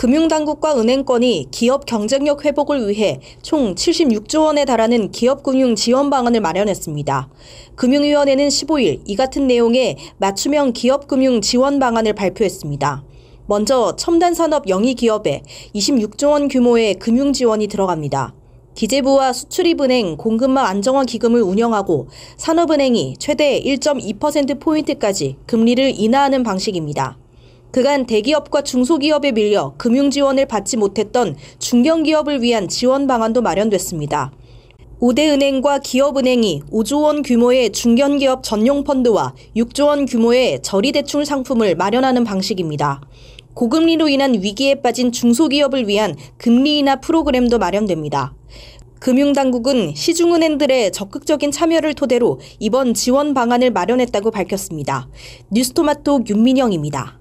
금융당국과 은행권이 기업 경쟁력 회복을 위해 총 76조 원에 달하는 기업금융 지원 방안을 마련했습니다. 금융위원회는 15일 이 같은 내용의 맞춤형 기업금융 지원 방안을 발표했습니다. 먼저 첨단산업 영위기업에 26조 원 규모의 금융 지원이 들어갑니다. 기재부와 수출입은행 공급망 안정화 기금을 운영하고 산업은행이 최대 1.2%포인트까지 금리를 인하하는 방식입니다. 그간 대기업과 중소기업에 밀려 금융 지원을 받지 못했던 중견기업을 위한 지원 방안도 마련됐습니다. 5대 은행과 기업은행이 5조 원 규모의 중견기업 전용 펀드와 6조 원 규모의 저리대출 상품을 마련하는 방식입니다. 고금리로 인한 위기에 빠진 중소기업을 위한 금리 인하 프로그램도 마련됩니다. 금융당국은 시중은행들의 적극적인 참여를 토대로 이번 지원 방안을 마련했다고 밝혔습니다. 뉴스토마토 윤민영입니다.